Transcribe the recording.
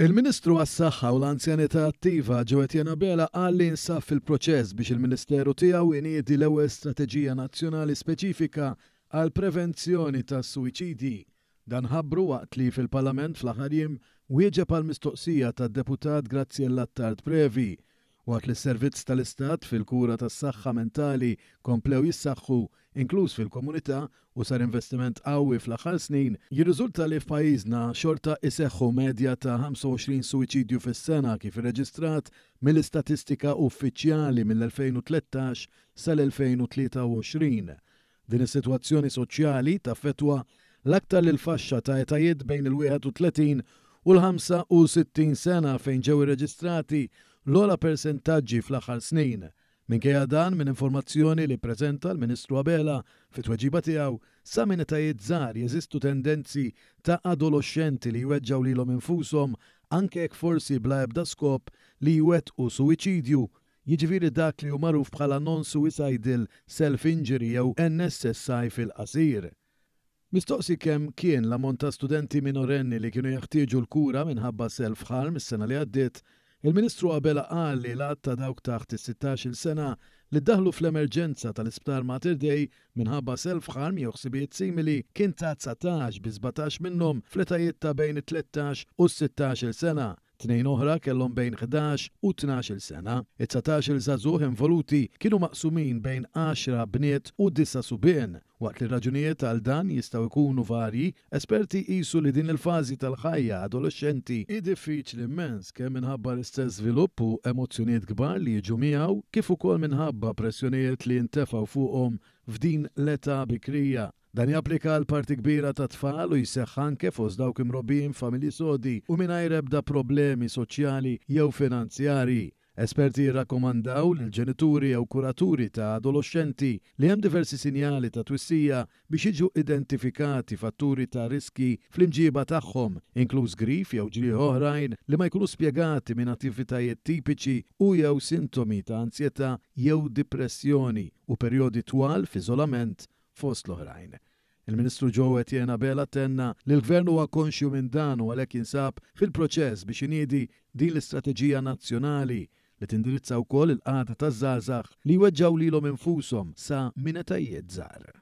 Il-Ministru għas-Saħħa u l-Anzjanità Attiva ġewet Bela qal li nsaf fil-proċess biex il-Ministeru tiegħu jniedi l-ewwel strateġija nazzjonali speċifika għal prevenzjoni tas suwiċidi Dan ħabbru waqt li fil-Parlament fl-aħħar jiem wieġeb għal mistoqsija tad-deputat Grazzjella Tard Previ waqt li s-servizz tal-Istat fil-kura tas-saħħa mentali komplew jissaxħu inkluż fil-komunità u sar investiment qawwi fl-aħħar snin, jirriżulta li f'pajjiżna xorta iseħħu medja ta' 25 suwiċidju fis-sena kif irreġistrat mill-istatistika uffiċjali mill-2013 sal-2023. Din is-sitwazzjoni soċjali taffetwa l-aktar l-faxxa ta' etajiet bejn il-31 u l-65 sena fejn ġew irreġistrati l-ola persentaġġi fl-aħħar snin. Minkejja dan minn informazzjoni li preżenta l-Ministru Abela fit tweġiba tiegħu sa minn etajiet żgħar jeżistu tendenzi ta' adolosċenti li jweġġaw lilhom infushom anke jekk forsi bla ebda skop li jwettqu suwiċidju jiġifieri dak li hu magħruf bħala non-suicidal self-injury jew NSSI fil-qasir. Mistoqsi kemm kien l-ammont ta' studenti minorenni li kienu jaħtieġu l-kura minħabba self-harm is-sena li għaddiet, il-Ministru qabel qal li l ta' dawk taħt is-16 sena li daħlu fl-emerġenza tal-isptar Mater Dei minħabba self-harm jew simili kien ta' 19 bi 17 minnhom fl-etajiet ta' bejn 13 u 16 sena tnejn oħra kellhom bejn 11 u 12 sena. It-19 żagħżugħ involuti kienu maqsumin bejn 10 bniet u 9 subien. Waqt li raġunijiet għal dan jistgħu jkunu varji, esperti qisu li din il-fażi tal-ħajja adolescenti i diffiċli immens kemm minħabba l-istess żvilupp u emozzjonijiet kbar li jiġu miegħu kif ukoll minħabba pressjonijiet li ntefgħu fuqhom f'din l-età bikrija Dan japplika għal parti kbira ta' tfal u jseħħ anke fost dawk imrobin familji sodi u mingħajr ebda problemi soċjali jew finanzjari. Esperti jirrakkomandaw l ġenituri jew kuraturi ta' adolescenti li hemm diversi sinjali ta' twissija biex jiġu identifikati fatturi ta' riski fl-imġiba tagħhom, inkluż grif jew ġrieħ oħrajn li ma jkunu spjegati minn attivitajiet tipiċi u jew sintomi ta' ansjeta jew depressjoni u perjodi twal f'iżolament fost l-oħrajn. Il-Ministru ġowet jena bela tenna li l-Gvern huwa konxju minn dan u għalhekk jinsab fil-proċess biex iniedi din l-istrateġija nazzjonali li tindirizza wkoll il-qata taż-żgħażagħ li jweġġaw lilhom infushom sa minetajiet żgħar.